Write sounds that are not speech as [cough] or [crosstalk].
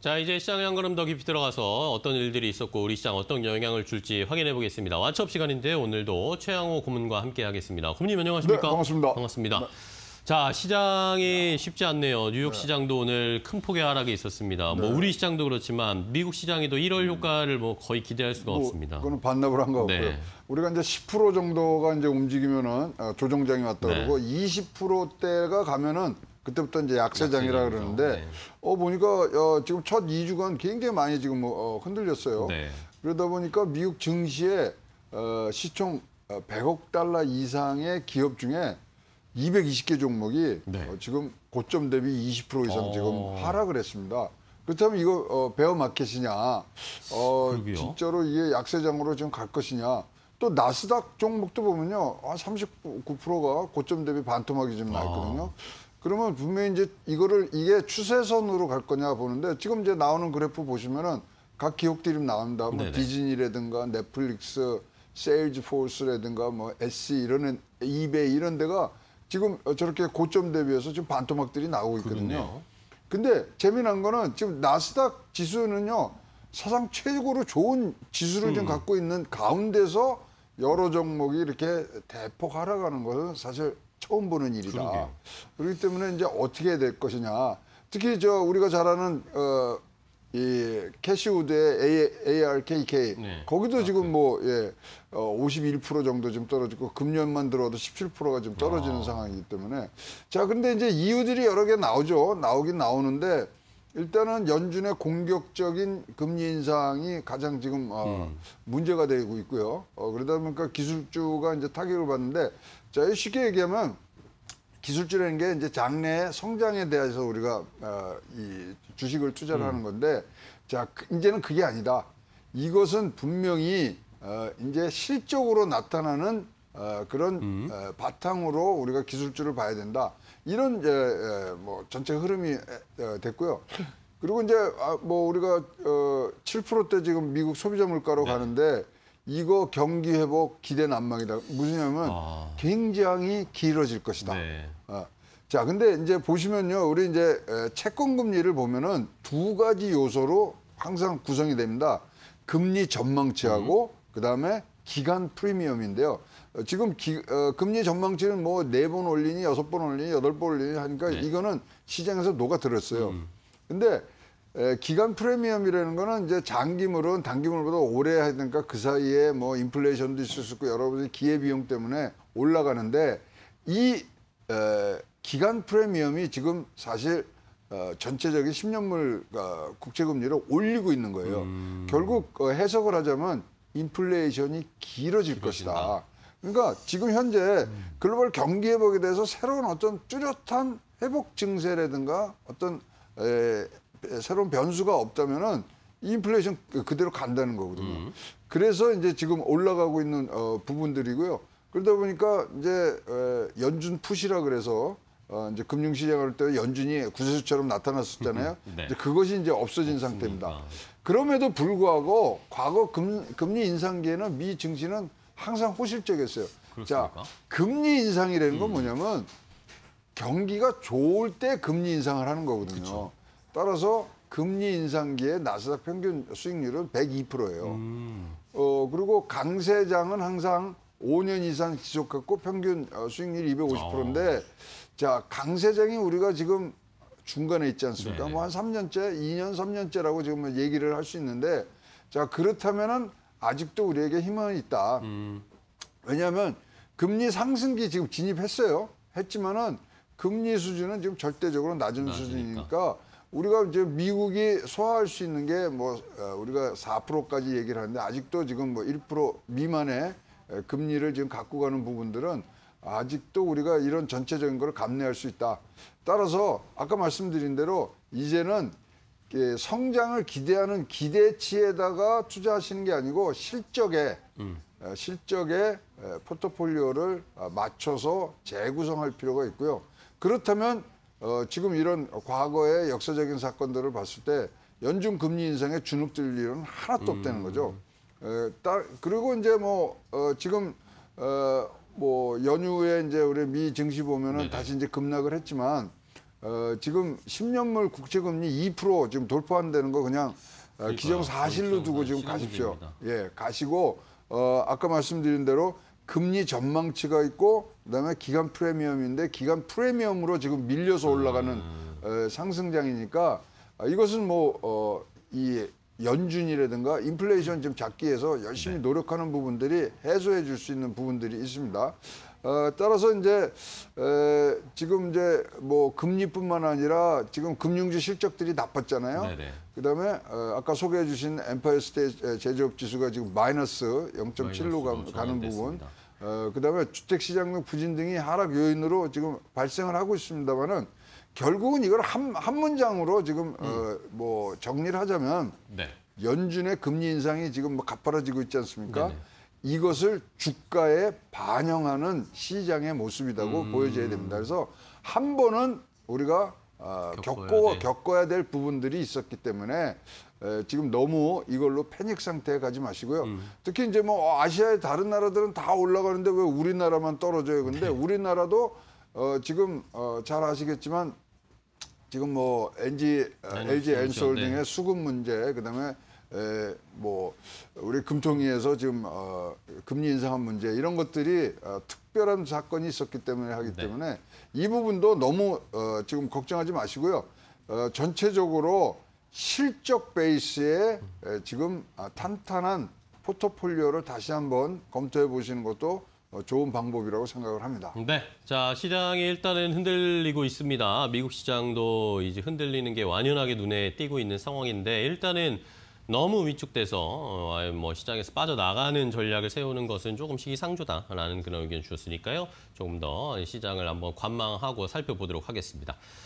자, 이제 시장에 한 걸음 더 깊이 들어가서 어떤 일들이 있었고 우리 시장 어떤 영향을 줄지 확인해 보겠습니다. 와첩 시간인데 오늘도 최양호 고문과 함께 하겠습니다. 고문님 네, 안녕하십니까? 네, 반갑습니다. 반갑습니다. 네. 자, 시장이 쉽지 않네요. 뉴욕 네. 시장도 오늘 큰 폭의 하락이 있었습니다. 뭐 네. 뭐 우리 시장도 그렇지만 미국 시장에도 1월 음. 효과를 뭐 거의 기대할 수가 뭐, 없습니다. 그거 반납을 한 거고요. 네. 우리가 이제 10% 정도가 이제 움직이면은 어, 조정장이 왔다 네. 그러고 20%대가 가면은 그때부터 이제 약세장이라 그러는데 네. 어 보니까 어, 지금 첫 2주간 굉장히 많이 지금 뭐, 어, 흔들렸어요. 네. 그러다 보니까 미국 증시에 어, 시총 100억 어, 달러 이상의 기업 중에 220개 종목이 네. 어, 지금 고점 대비 20% 이상 어... 지금 하락을 했습니다. 그렇다면 이거 어, 베어 마켓이냐, 어, 진짜로 이게 약세장으로 지금 갈 것이냐. 또 나스닥 종목도 보면요, 아, 39%가 고점 대비 반토막이 좀나 아. 있거든요. 아... 그러면 분명히 이제 이거를 이게 추세선으로 갈 거냐 보는데 지금 이제 나오는 그래프 보시면은 각 기업들이 나온다. 뭐 디즈니라든가 넷플릭스, 세일즈포스라든가 뭐 SC 이런 이베이 런 데가 지금 저렇게 고점 대비해서 지금 반토막들이 나오고 있거든요. 그렇네요. 근데 재미난 거는 지금 나스닥 지수는요. 사상 최고로 좋은 지수를 음. 지금 갖고 있는 가운데서 여러 종목이 이렇게 대폭 하락하는 것은 사실 처음 보는 일이다. 그러게요. 그렇기 때문에 이제 어떻게 될 것이냐. 특히 저 우리가 잘 아는 어, 이 캐시우드의 ARKK 네. 거기도 아, 지금 네. 뭐 예, 어, 51% 정도 지금 떨어지고 금년만 들어도 17%가 지금 떨어지는 아. 상황이기 때문에 자 근데 이제 이유들이 여러 개 나오죠 나오긴 나오는데 일단은 연준의 공격적인 금리 인상이 가장 지금 어, 음. 문제가 되고 있고요 어, 그러다 보니까 기술주가 이제 타격을 받는데 자, 쉽게 얘기하면 기술주라는 게 이제 장래의 성장에 대해서 우리가 어, 이 주식을 투자를 음. 하는 건데 자, 그, 이제는 그게 아니다. 이것은 분명히 어, 이제 실적으로 나타나는 어, 그런 음. 어, 바탕으로 우리가 기술주를 봐야 된다. 이런 에, 예, 에, 예, 뭐 전체 흐름이 에, 어, 됐고요. 그리고 이제 아, 뭐 우리가 어, 7%대 지금 미국 소비자 물가로 네. 가는데 이거 경기 회복 기대 난망이다. 무슨냐면 아. 굉장히 길어질 것이다. 네. 아. 자, 근데 이제 보시면요. 우리 이제 채권 금리를 보면은 두 가지 요소로 항상 구성이 됩니다. 금리 전망치하고 음. 그다음에 기간 프리미엄인데요. 어, 지금 기, 어, 금리 전망치는 뭐 네 번 올리니 여섯 번 올리니 여덟 번 올리니 하니까 네. 이거는 시장에서 녹아들었어요. 음. 근데 에, 기간 프리미엄이라는 거는 이제 장기물은 단기물보다 오래 하니까 그 사이에 뭐 인플레이션도 있을 수 있고 여러 가지 기회비용 때문에 올라가는데 이 에, 기간 프리미엄이 지금 사실 어, 전체적인 10년물 어, 국채금리를 올리고 있는 거예요. 음... 결국 어, 해석을 하자면 인플레이션이 길어질 길어진다. 것이다. 그러니까 지금 현재 음. 글로벌 경기 회복에 대해서 새로운 어떤 뚜렷한 회복 증세라든가 어떤 에, 새로운 변수가 없다면은 인플레이션 그대로 간다는 거거든요. 음. 그래서 이제 지금 올라가고 있는 어, 부분들이고요. 그러다 보니까 이제 에, 어, 연준 푸시라 그래서 어, 이제 금융시장할 때 연준이 구세수처럼 나타났었잖아요. [laughs] 네. 이제 그것이 이제 없어진 없습니다. 상태입니다. 아, 네. 그럼에도 불구하고 과거 금, 금리 인상기에는 미 증시는 항상 호실적이었어요. 자, 금리 인상이라는 건 음. 뭐냐면 경기가 좋을 때 금리 인상을 하는 거거든요. 그쵸. 따라서 금리 인상기에 나스닥 평균 수익률은 102%예요. 음. 어 그리고 강세장은 항상 5년 이상 지속했고 평균 어, 수익률이 250%인데 어. 아. 자 강세장이 우리가 지금 중간에 있지 않습니까? 네. 뭐한 3년째, 2년, 3년째라고 지금 얘기를 할 수 있는데 자 그렇다면은 아직도 우리에게 희망이 있다. 음. 왜냐하면 금리 상승기 지금 진입했어요. 했지만은 금리 수준은 지금 절대적으로 낮은 낮으니까. 수준이니까 우리가 이제 미국이 소화할 수 있는 게뭐 어, 우리가 4%까지 얘기를 하는데 아직도 지금 뭐 1% 미만의 금리를 지금 갖고 가는 부분들은 아직도 우리가 이런 전체적인 걸 감내할 수 있다. 따라서 아까 말씀드린 대로 이제는 성장을 기대하는 기대치에다가 투자하시는 게 아니고 실적에 음. 실적에 포트폴리오를 아, 맞춰서 재구성할 필요가 있고요. 그렇다면 어, 지금 이런 과거의 역사적인 사건들을 봤을 때 연중 금리 인상에 주눅들 일은 하나도 없다는 음. 거죠. 에, 따, 그리고 이제 뭐 어, 지금 어, 뭐 연휴에 이제 우리 미 증시 보면은 네. 다시 이제 급락을 했지만 어, 지금 10년물 국채금리 2% 지금 돌파 한다는거 그냥 어, 기정사실로 두고 지금 가십시오. 예, 가시고 어, 아까 말씀드린 대로 금리 전망치가 있고 그다음에 기간 프리미엄인데 기간 프리미엄으로 지금 밀려서 올라가는 음. 에, 상승장이니까 아, 이것은 뭐이 어, 연준이라든가 인플레이션 좀 잡기 위해서 열심히 네. 노력하는 부분들이 해소해 줄 수 있는 부분들이 있습니다. 어, 따라서 이제 에, 지금 이제 뭐 금리뿐만 아니라 지금 금융주 실적들이 나빴잖아요. 네네. 그다음에 어, 아까 소개해 주신 엠파이어 스테이 제조업 지수가 지금 마이너스 0.7로 가, 가는 부분. 됐습니다. 어, 그다음에 주택시장 등 부진 등이 하락 요인으로 지금 발생을 하고 있습니다만은 결국은 이걸 한, 한 문장으로 지금 어, 음. 어, 뭐 정리를 하자면 네. 연준의 금리 인상이 지금 뭐 가파라지고 있지 않습니까? 네네. 네. 이것을 주가에 반영하는 시장의 모습이라고 음. 보여져야 됩니다. 그래서 한 번은 우리가 어, 겪어야, 겪어야 될 부분들이 있었기 때문에 에, 지금 너무 이걸로 패닉 상태에 가지 마시고요. 음. 특히 이제 뭐 아시아의 다른 나라들은 다 올라가는데 왜 우리나라만 떨어져요? 근데 네. 우리나라도 어, 지금 어, 잘 아시겠지만 지금 뭐 NG 어, LG 엔솔딩의 네. 수급 문제 그다음에 에, 뭐 우리 금통위에서 지금 어, 금리 인상한 문제 이런 것들이 어, 특별한 사건이 있었기 때문에 하기 네. 때문에 이 부분도 너무 어, 지금 걱정하지 마시고요. 어, 전체적으로 실적 베이스에 지금 아, 탄탄한 포트폴리오를 다시 한번 검토해 보시는 것도 어, 좋은 방법이라고 생각을 합니다. 네. 자, 시장이 일단은 흔들리고 있습니다. 미국 시장도 이제 흔들리는 게 완연하게 눈에 띄고 있는 상황인데 일단은 너무 위축돼서 어, 뭐 시장에서 빠져나가는 전략을 세우는 것은 조금 시기상조다라는 그런 의견 주셨으니까요. 조금 더 시장을 한번 관망하고 살펴보도록 하겠습니다.